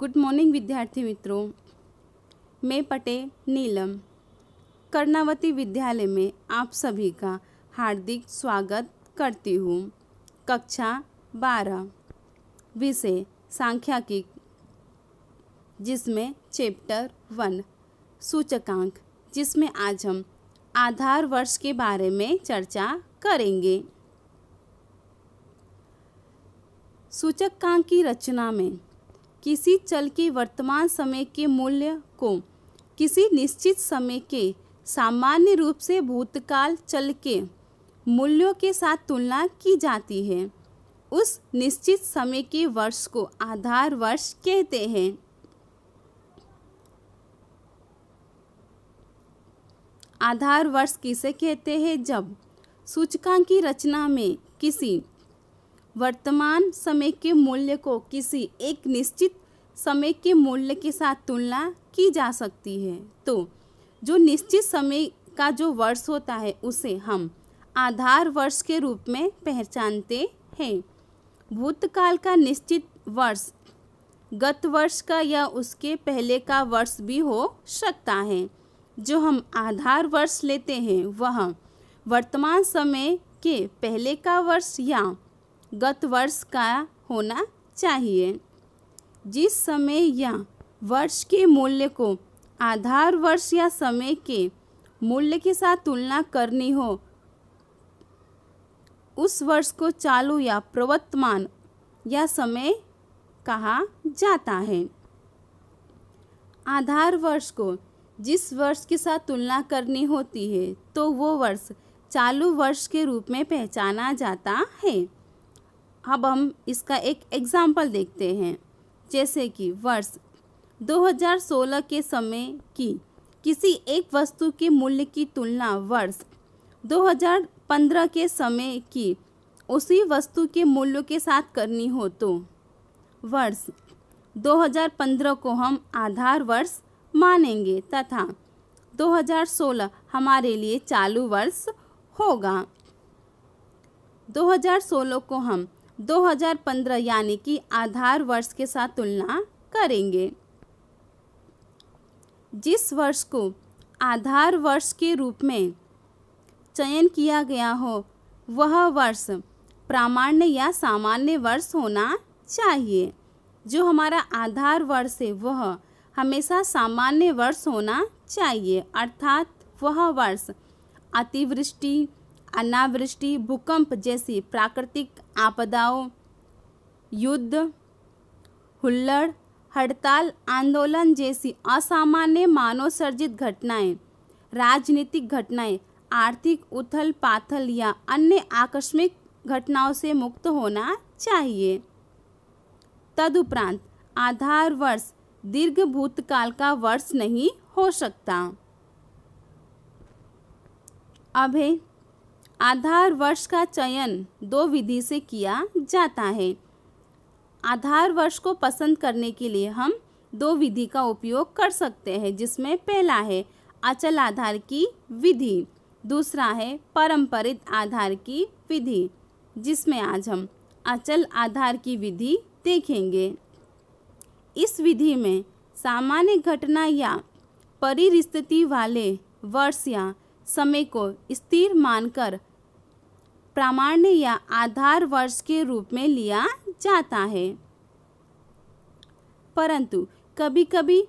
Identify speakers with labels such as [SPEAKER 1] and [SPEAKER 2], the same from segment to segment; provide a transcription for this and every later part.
[SPEAKER 1] good morning विद्यार्थी मित्रों मैं पटे नीलम कर्णावती विद्यालय में आप सभी का हार्दिक स्वागत करती हूँ कक्षा बारह विषय सांख्यिकी जिसमें चैप्टर वन सूचकांक जिसमें आज हम आधार वर्ष के बारे में चर्चा करेंगे सूचकांक की रचना में किसी चल के वर्तमान समय के मूल्य को किसी निश्चित समय के सामान्य रूप से भूतकाल चल के मूल्यों के साथ तुलना की जाती है उस निश्चित समय के वर्ष को आधार वर्ष कहते हैं आधार वर्ष किसे कहते हैं जब सूचकांक की रचना में किसी वर्तमान समय के मूल्य को किसी एक निश्चित समय के मूल्य के साथ तुलना की जा सकती है तो जो निश्चित समय का जो वर्ष होता है उसे हम आधार वर्ष के रूप में पहचानते हैं भूतकाल का निश्चित वर्ष गत वर्ष का या उसके पहले का वर्ष भी हो सकता है जो हम आधार वर्ष लेते हैं वह वर्तमान समय के पहले का वर्ष या गत वर्ष का होना चाहिए जिस समय या वर्ष के मूल्य को आधार वर्ष या समय के मूल्य के साथ तुलना करनी हो उस वर्ष को चालू या प्रवर्तमान या समय कहा जाता है आधार वर्ष को जिस वर्ष के साथ तुलना करनी होती है तो वो वर्ष चालू वर्ष के रूप में पहचाना जाता है अब हम इसका एक एग्ज़ाम्पल देखते हैं जैसे कि वर्ष 2016 के समय की किसी एक वस्तु के मूल्य की तुलना वर्ष 2015 के समय की उसी वस्तु के मूल्य के साथ करनी हो तो वर्ष 2015 को हम आधार वर्ष मानेंगे तथा 2016 हमारे लिए चालू वर्ष होगा 2016 को हम 2015 यानी कि आधार वर्ष के साथ तुलना करेंगे जिस वर्ष को आधार वर्ष के रूप में चयन किया गया हो वह वर्ष प्रामाण्य या सामान्य वर्ष होना चाहिए जो हमारा आधार वर्ष है वह हमेशा सामान्य वर्ष होना चाहिए अर्थात वह वर्ष अतिवृष्टि अनावृष्टि भूकंप जैसी प्राकृतिक आपदाओं युद्ध हुल्लड़ हड़ताल आंदोलन जैसी असामान्य मानव सर्जित घटनाएं राजनीतिक घटनाएं आर्थिक उथल पाथल या अन्य आकस्मिक घटनाओं से मुक्त होना चाहिए तदुपरांत आधार वर्ष दीर्घ भूतकाल का वर्ष नहीं हो सकता अब आधार वर्ष का चयन दो विधि से किया जाता है आधार वर्ष को पसंद करने के लिए हम दो विधि का उपयोग कर सकते हैं जिसमें पहला है अचल आधार की विधि दूसरा है परंपरित आधार की विधि जिसमें आज हम अचल आधार की विधि देखेंगे इस विधि में सामान्य घटना या परिस्थिति वाले वर्ष या समय को स्थिर मानकर प्रामाण्य या आधार वर्ष के रूप में लिया जाता है परंतु कभी कभी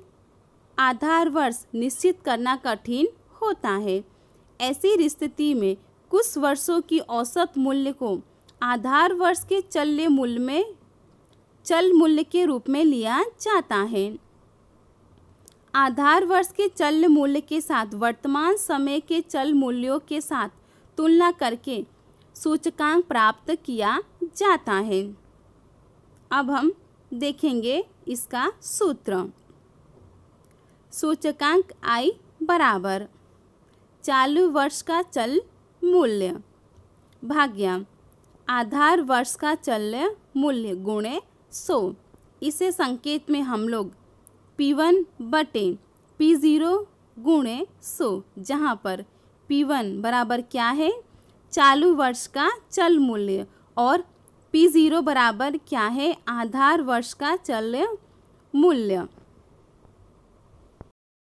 [SPEAKER 1] आधार वर्ष निश्चित करना कठिन होता है ऐसी स्थिति में कुछ वर्षों की औसत मूल्य को आधार वर्ष के चल्य मूल्य में चल मूल्य के रूप में लिया जाता है आधार वर्ष के चल मूल्य के साथ वर्तमान समय के चल मूल्यों के साथ तुलना करके सूचकांक प्राप्त किया जाता है अब हम देखेंगे इसका सूत्र सूचकांक आई बराबर चालू वर्ष का चल मूल्य भाग्य आधार वर्ष का चल मूल्य गुणे सौ इसे संकेत में हम लोग P1 वन बटे पी ज़ीरो गुणे सो जहाँ पर P1 बराबर क्या है चालू वर्ष का चल मूल्य और पी ज़ीरो बराबर क्या है आधार वर्ष का चल मूल्य